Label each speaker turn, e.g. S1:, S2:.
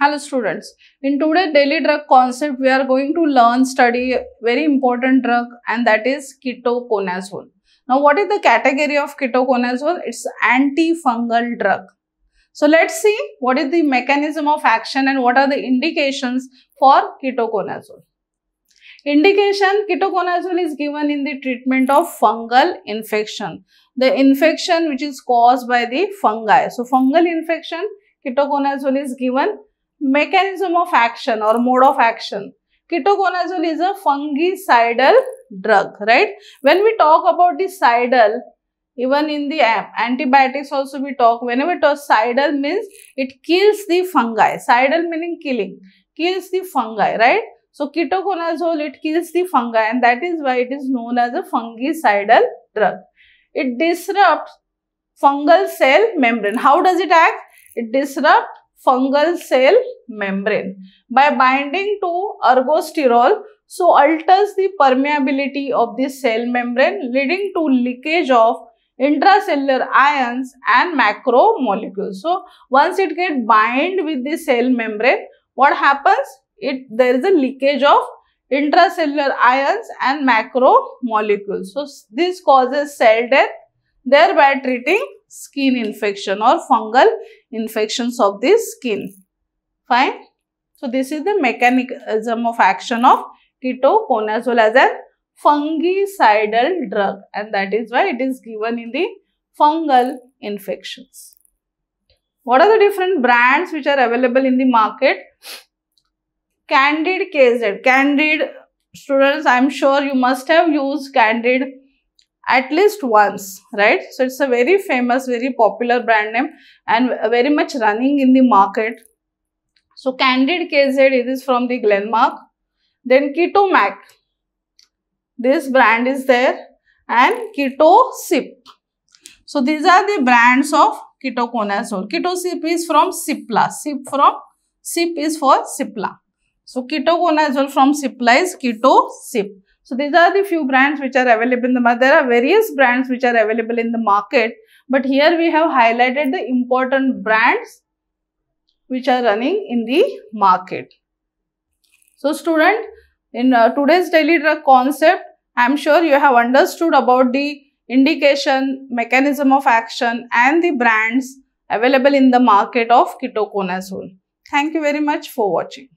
S1: Hello students, in today's daily drug concept, we are going to learn, study very important drug and that is ketoconazole. Now what is the category of ketoconazole? It's antifungal drug. So let's see what is the mechanism of action and what are the indications for ketoconazole. Indication ketoconazole is given in the treatment of fungal infection. The infection which is caused by the fungi. So fungal infection ketoconazole is given mechanism of action or mode of action. Ketoconazole is a fungicidal drug, right? When we talk about the cidal, even in the antibiotics also we talk, whenever it was cidal means it kills the fungi. Cidal meaning killing, kills the fungi, right? So ketoconazole, it kills the fungi and that is why it is known as a fungicidal drug. It disrupts fungal cell membrane. How does it act? It disrupts fungal cell membrane by binding to ergosterol so alters the permeability of the cell membrane leading to leakage of intracellular ions and macromolecules. So, once it get bind with the cell membrane, what happens? It There is a leakage of intracellular ions and macromolecules. So, this causes cell death, thereby treating skin infection or fungal infections of the skin. Fine. So, this is the mechanism of action of ketoconazole as a fungicidal drug and that is why it is given in the fungal infections. What are the different brands which are available in the market? Candid KZ. Candid students, I am sure you must have used Candid at least once, right? So it's a very famous, very popular brand name and very much running in the market. So Candid KZ, it is from the Glenmark. Then Keto Mac, this brand is there and Keto Sip. So these are the brands of ketoconazole. Keto Sip is from Sipla. Sip from Sip is for Sipla. So ketoconazole from Sipla is Keto Sip. So these are the few brands which are available in the market. There are various brands which are available in the market, but here we have highlighted the important brands which are running in the market. So student, in uh, today's daily drug concept, I am sure you have understood about the indication, mechanism of action and the brands available in the market of ketoconazole. Thank you very much for watching.